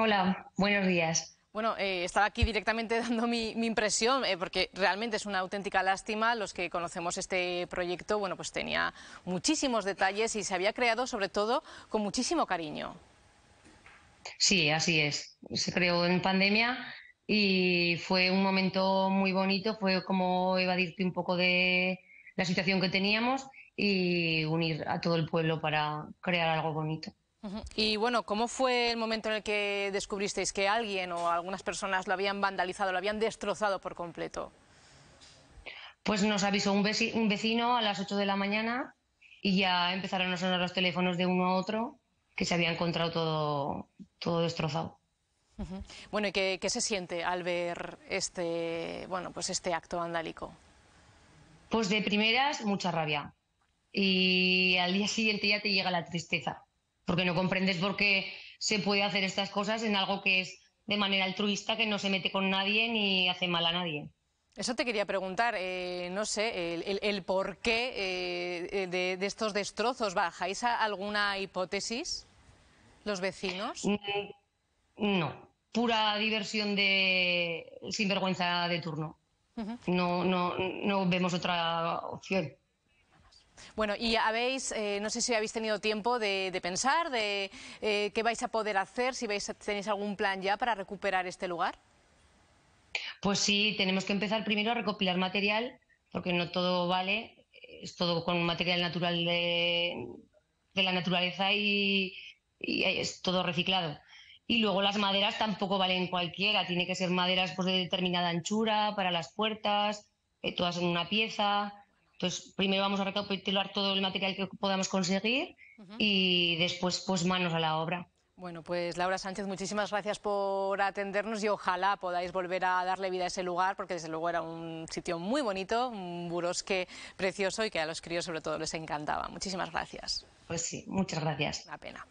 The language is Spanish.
Hola, buenos días. Bueno, eh, estaba aquí directamente dando mi, impresión, eh, porque realmente es una auténtica lástima. Los que conocemos este proyecto, bueno, pues tenía muchísimos detalles y se había creado, sobre todo, con muchísimo cariño. Sí, así es. Se creó en pandemia y fue un momento muy bonito. Fue como evadirte un poco de la situación que teníamos y unir a todo el pueblo para crear algo bonito. Y bueno, ¿cómo fue el momento en el que descubristeis que alguien o algunas personas lo habían vandalizado, lo habían destrozado por completo? Pues nos avisó un vecino a las 8 de la mañana y ya empezaron a sonar los teléfonos de uno a otro que se había encontrado todo, destrozado. Bueno, ¿y qué, qué, se siente al ver este, bueno, pues este acto vandálico? Pues de primeras, mucha rabia. Y al día siguiente ya te llega la tristeza porque no comprendes por qué se puede hacer estas cosas en algo que es de manera altruista, que no se mete con nadie ni hace mal a nadie. Eso te quería preguntar, eh, no sé, el, por qué porqué eh, eh, de, estos destrozos. ¿Bajáis alguna hipótesis los vecinos? Mm, no, pura diversión de sinvergüenza de turno. no, no, no vemos otra opción. Bueno, y habéis, eh, no sé si habéis tenido tiempo de, pensar, de eh, qué vais a poder hacer, si tenéis algún plan ya para recuperar este lugar. Pues sí, tenemos que empezar primero a recopilar material, porque no todo vale, es todo con material natural de, la naturaleza y, es todo reciclado. Y luego las maderas tampoco valen cualquiera, tiene que ser maderas pues, de determinada anchura para las puertas, eh, todas en una pieza, entonces, primero vamos a recapitular todo el material que podamos conseguir y después, pues, manos a la obra. Bueno, pues Laura Sánchez, muchísimas gracias por atendernos y ojalá podáis volver a darle vida a ese lugar, porque desde luego era un sitio muy bonito, un burosque precioso y que a los críos sobre todo les encantaba. Muchísimas gracias. Pues sí, muchas gracias. Una pena.